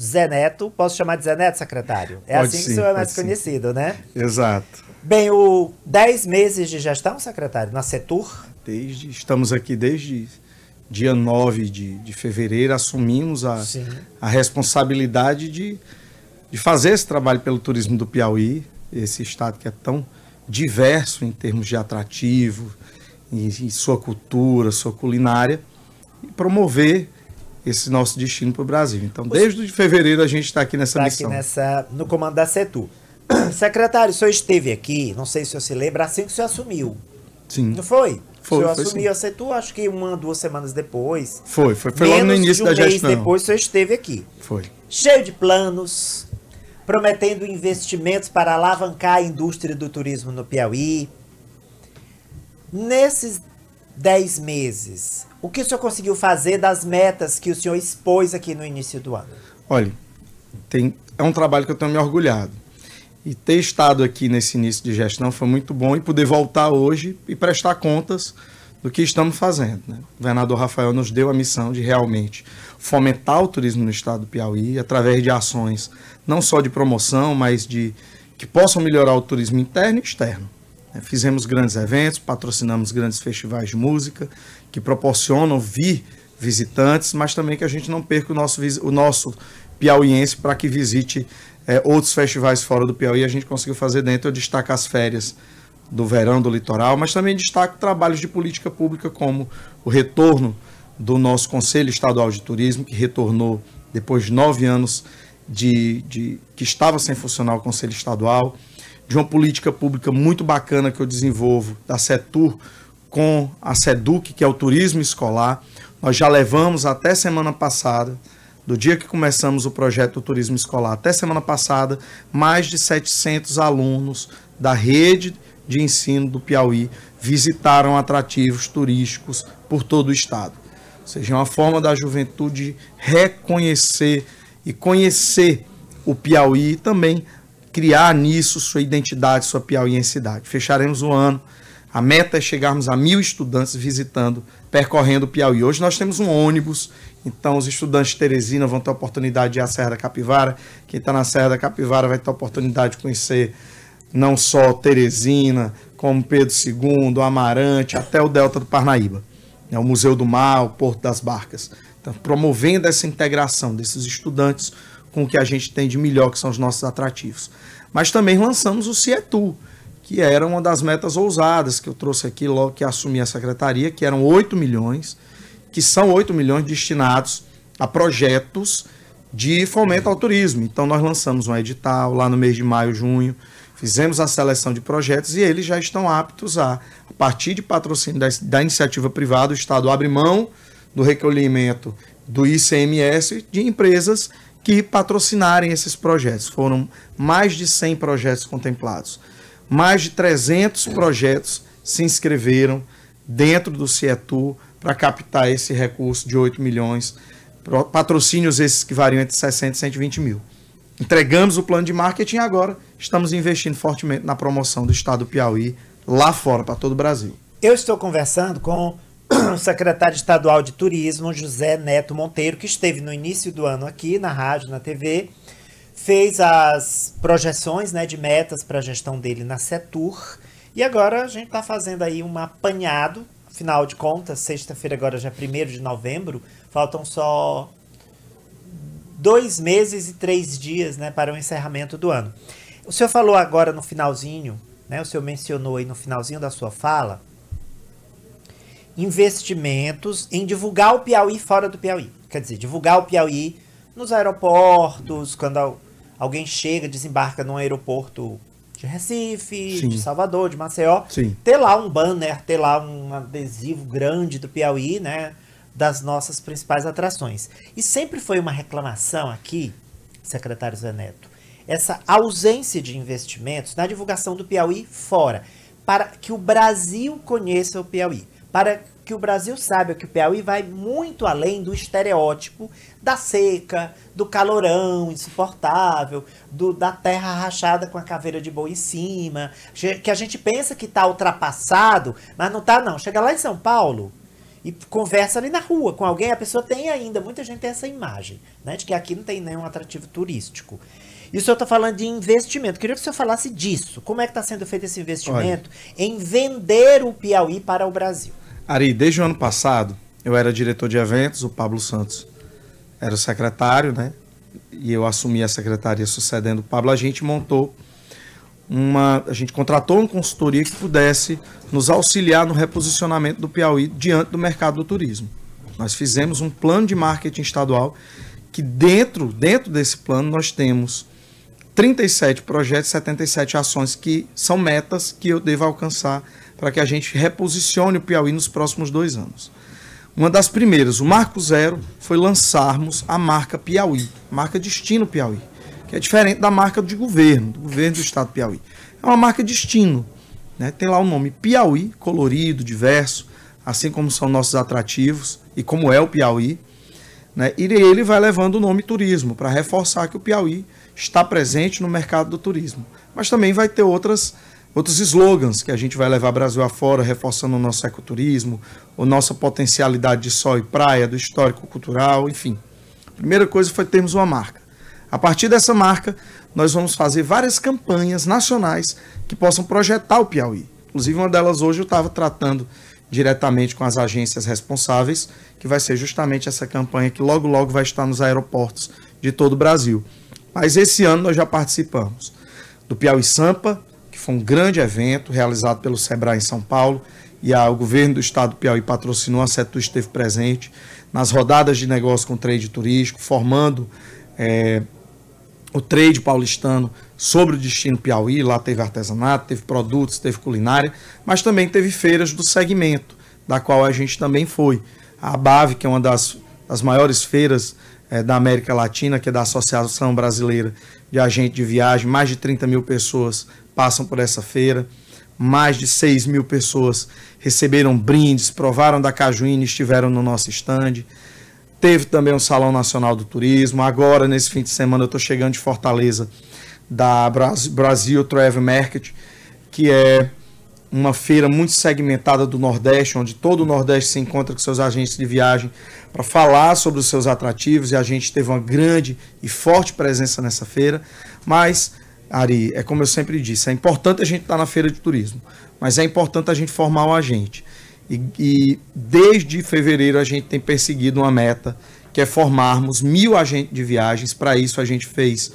Zé Neto. Posso chamar de Zé Neto, secretário? É pode assim sim, que o senhor é mais conhecido, né? Exato. Bem, o 10 meses de gestão, secretário, na Setur? Desde, estamos aqui desde dia 9 de, de fevereiro, assumimos a, a responsabilidade de, de fazer esse trabalho pelo turismo do Piauí, esse estado que é tão diverso em termos de atrativo, em, em sua cultura, sua culinária, e promover esse nosso destino para o Brasil. Então, desde fevereiro a gente está aqui nessa tá missão. Aqui nessa, no comando da CETU. Secretário, o senhor esteve aqui, não sei se o se lembra, assim que o senhor assumiu. Sim. Não foi? Foi, o senhor foi, assumiu sim. a CETU, acho que uma, duas semanas depois. Foi, foi, foi logo no início um da gestão. Mês depois o senhor esteve aqui. Foi. Cheio de planos, prometendo investimentos para alavancar a indústria do turismo no Piauí. Nesses 10 meses, o que o senhor conseguiu fazer das metas que o senhor expôs aqui no início do ano? Olha, tem, é um trabalho que eu tenho me orgulhado. E ter estado aqui nesse início de gestão foi muito bom e poder voltar hoje e prestar contas do que estamos fazendo. Né? O governador Rafael nos deu a missão de realmente fomentar o turismo no estado do Piauí através de ações não só de promoção, mas de que possam melhorar o turismo interno e externo. É, fizemos grandes eventos, patrocinamos grandes festivais de música que proporcionam vir visitantes, mas também que a gente não perca o nosso, o nosso piauiense para que visite é, outros festivais fora do Piauí. A gente conseguiu fazer dentro, eu destaco as férias do verão do litoral, mas também destaco trabalhos de política pública como o retorno do nosso Conselho Estadual de Turismo, que retornou depois de nove anos de, de que estava sem funcionar o Conselho Estadual de uma política pública muito bacana que eu desenvolvo da Setur com a Seduc, que é o turismo escolar. Nós já levamos até semana passada, do dia que começamos o projeto do turismo escolar até semana passada, mais de 700 alunos da rede de ensino do Piauí visitaram atrativos turísticos por todo o estado. Ou seja, é uma forma da juventude reconhecer e conhecer o Piauí e também criar nisso sua identidade, sua piauiensidade. Fecharemos o ano. A meta é chegarmos a mil estudantes visitando, percorrendo o Piauí. Hoje nós temos um ônibus, então os estudantes de Teresina vão ter a oportunidade de ir à Serra da Capivara. Quem está na Serra da Capivara vai ter a oportunidade de conhecer não só Teresina, como Pedro II, Amarante, até o Delta do Parnaíba. É o Museu do Mar, o Porto das Barcas. Então, promovendo essa integração desses estudantes com o que a gente tem de melhor, que são os nossos atrativos. Mas também lançamos o CIETU, que era uma das metas ousadas que eu trouxe aqui logo que assumi a secretaria, que eram 8 milhões, que são 8 milhões destinados a projetos de fomento ao turismo. Então nós lançamos um edital lá no mês de maio, junho, fizemos a seleção de projetos e eles já estão aptos a, a partir de patrocínio da, da iniciativa privada, o Estado abre mão do recolhimento do ICMS de empresas que patrocinarem esses projetos. Foram mais de 100 projetos contemplados. Mais de 300 projetos se inscreveram dentro do CIETU para captar esse recurso de 8 milhões, patrocínios esses que variam entre 60 e 120 mil. Entregamos o plano de marketing agora estamos investindo fortemente na promoção do estado do Piauí lá fora, para todo o Brasil. Eu estou conversando com o secretário estadual de turismo, José Neto Monteiro, que esteve no início do ano aqui na rádio, na TV, fez as projeções né, de metas para a gestão dele na Setur. E agora a gente está fazendo aí um apanhado. Afinal de contas, sexta-feira agora já é 1 de novembro, faltam só dois meses e três dias né, para o encerramento do ano. O senhor falou agora no finalzinho, né, o senhor mencionou aí no finalzinho da sua fala, investimentos em divulgar o Piauí fora do Piauí. Quer dizer, divulgar o Piauí nos aeroportos, quando alguém chega, desembarca num aeroporto de Recife, Sim. de Salvador, de Maceió, Sim. ter lá um banner, ter lá um adesivo grande do Piauí, né, das nossas principais atrações. E sempre foi uma reclamação aqui, secretário Zé Neto, essa ausência de investimentos na divulgação do Piauí fora, para que o Brasil conheça o Piauí para que o Brasil saiba que o Piauí vai muito além do estereótipo da seca, do calorão insuportável, do, da terra rachada com a caveira de boi em cima, que a gente pensa que está ultrapassado, mas não está não. Chega lá em São Paulo e conversa ali na rua com alguém, a pessoa tem ainda, muita gente tem essa imagem, né, de que aqui não tem nenhum atrativo turístico. E o senhor está falando de investimento. Queria que o senhor falasse disso. Como é que está sendo feito esse investimento Olha. em vender o Piauí para o Brasil? Ari, desde o ano passado, eu era diretor de eventos, o Pablo Santos era o secretário, né? E eu assumi a secretaria sucedendo o Pablo. A gente montou uma. A gente contratou uma consultoria que pudesse nos auxiliar no reposicionamento do Piauí diante do mercado do turismo. Nós fizemos um plano de marketing estadual que dentro, dentro desse plano nós temos 37 projetos, 77 ações que são metas que eu devo alcançar para que a gente reposicione o Piauí nos próximos dois anos. Uma das primeiras, o Marco Zero, foi lançarmos a marca Piauí, marca Destino Piauí, que é diferente da marca de governo, do governo do estado do Piauí. É uma marca Destino, né? tem lá o nome Piauí, colorido, diverso, assim como são nossos atrativos e como é o Piauí. Né? E ele vai levando o nome turismo, para reforçar que o Piauí está presente no mercado do turismo. Mas também vai ter outras outros slogans que a gente vai levar Brasil afora, reforçando o nosso ecoturismo, a nossa potencialidade de sol e praia, do histórico cultural, enfim. A primeira coisa foi termos uma marca. A partir dessa marca, nós vamos fazer várias campanhas nacionais que possam projetar o Piauí. Inclusive, uma delas hoje eu estava tratando diretamente com as agências responsáveis, que vai ser justamente essa campanha que logo logo vai estar nos aeroportos de todo o Brasil. Mas esse ano nós já participamos do Piauí Sampa, foi um grande evento realizado pelo SEBRAE em São Paulo e a, o governo do estado do Piauí patrocinou, a CETU esteve presente nas rodadas de negócio com o trade turístico, formando é, o trade paulistano sobre o destino Piauí. Lá teve artesanato, teve produtos, teve culinária, mas também teve feiras do segmento, da qual a gente também foi. A BAV, que é uma das, das maiores feiras é, da América Latina, que é da Associação Brasileira de agente de viagem, mais de 30 mil pessoas passam por essa feira, mais de 6 mil pessoas receberam brindes, provaram da Cajuína, estiveram no nosso estande. Teve também um Salão Nacional do Turismo. Agora, nesse fim de semana, eu estou chegando de Fortaleza, da Brasil Travel Market, que é uma feira muito segmentada do Nordeste, onde todo o Nordeste se encontra com seus agentes de viagem para falar sobre os seus atrativos, e a gente teve uma grande e forte presença nessa feira. Mas, Ari, é como eu sempre disse, é importante a gente estar tá na feira de turismo, mas é importante a gente formar um agente. E, e desde fevereiro a gente tem perseguido uma meta, que é formarmos mil agentes de viagens. Para isso, a gente fez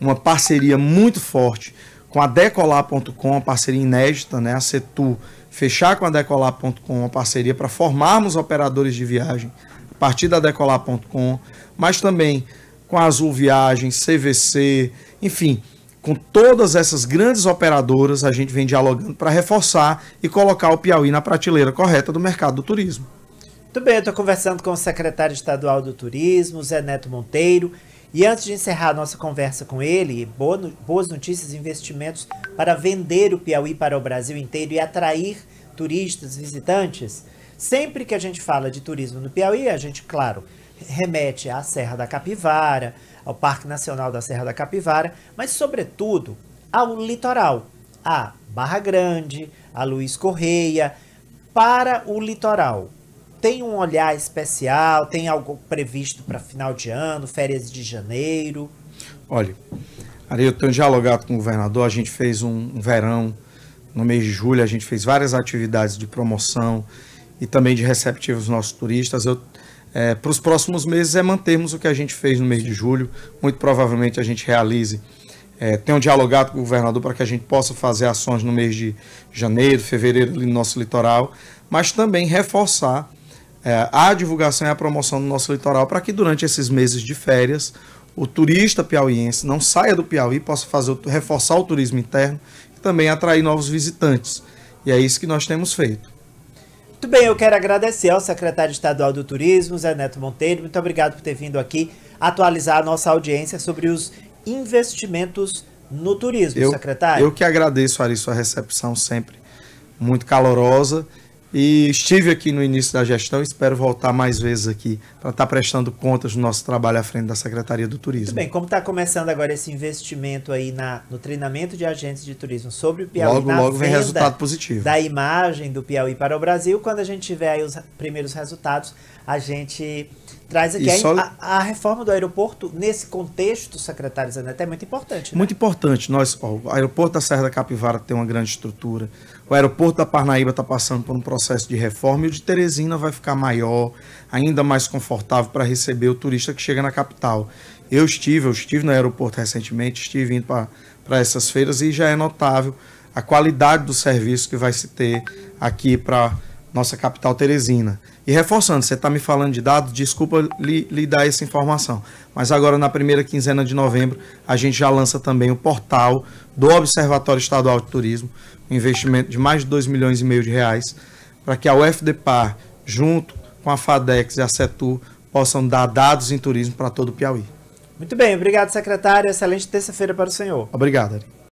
uma parceria muito forte com a Decolar.com, uma parceria inédita, né? A Setu fechar com a Decolar.com uma parceria para formarmos operadores de viagem a partir da Decolar.com, mas também com a Azul Viagem, CVC, enfim, com todas essas grandes operadoras a gente vem dialogando para reforçar e colocar o Piauí na prateleira correta do mercado do turismo. Muito bem, eu estou conversando com o secretário estadual do Turismo, Zé Neto Monteiro. E antes de encerrar a nossa conversa com ele, boas notícias e investimentos para vender o Piauí para o Brasil inteiro e atrair turistas, visitantes. Sempre que a gente fala de turismo no Piauí, a gente, claro, remete à Serra da Capivara, ao Parque Nacional da Serra da Capivara, mas sobretudo ao litoral, a Barra Grande, a Luiz Correia, para o litoral tem um olhar especial? Tem algo previsto para final de ano, férias de janeiro? Olha, Ari, eu tenho dialogado com o governador, a gente fez um verão, no mês de julho a gente fez várias atividades de promoção e também de receptivos aos nossos turistas. Eu, é, para os próximos meses é mantermos o que a gente fez no mês de julho, muito provavelmente a gente realize. É, tenho dialogado com o governador para que a gente possa fazer ações no mês de janeiro, fevereiro, no nosso litoral, mas também reforçar é, a divulgação e a promoção do nosso litoral para que durante esses meses de férias o turista piauiense não saia do Piauí, possa fazer reforçar o turismo interno e também atrair novos visitantes. E é isso que nós temos feito. Muito bem, eu quero agradecer ao secretário estadual do Turismo, Zé Neto Monteiro. Muito obrigado por ter vindo aqui atualizar a nossa audiência sobre os investimentos no turismo, eu, secretário. Eu que agradeço, Ari, sua recepção sempre muito calorosa. E estive aqui no início da gestão, espero voltar mais vezes aqui para estar tá prestando contas do nosso trabalho à frente da Secretaria do Turismo. Muito bem, como está começando agora esse investimento aí na, no treinamento de agentes de turismo sobre o Piauí, logo, logo vem resultado positivo. Da imagem do Piauí para o Brasil, quando a gente tiver aí os primeiros resultados, a gente traz aqui a, só... a, a, reforma do aeroporto nesse contexto, secretário Zanetti, é muito importante. Né? Muito importante. Nós, ó, o aeroporto da Serra da Capivara tem uma grande estrutura. O aeroporto da Parnaíba está passando por um processo de reforma e o de Teresina vai ficar maior, ainda mais confortável para receber o turista que chega na capital. Eu estive, eu estive no aeroporto recentemente, estive indo para essas feiras e já é notável a qualidade do serviço que vai se ter aqui para nossa capital Teresina. E reforçando, você está me falando de dados, desculpa lhe, lhe, dar essa informação, mas agora na primeira quinzena de novembro a gente já lança também o portal do Observatório Estadual de Turismo, um investimento de mais de 2 milhões e meio de reais, para que a UFDPAR, junto com a FADEX e a CETU, possam dar dados em turismo para todo o Piauí. Muito bem, obrigado secretário, excelente terça-feira para o senhor. Obrigado, Ari.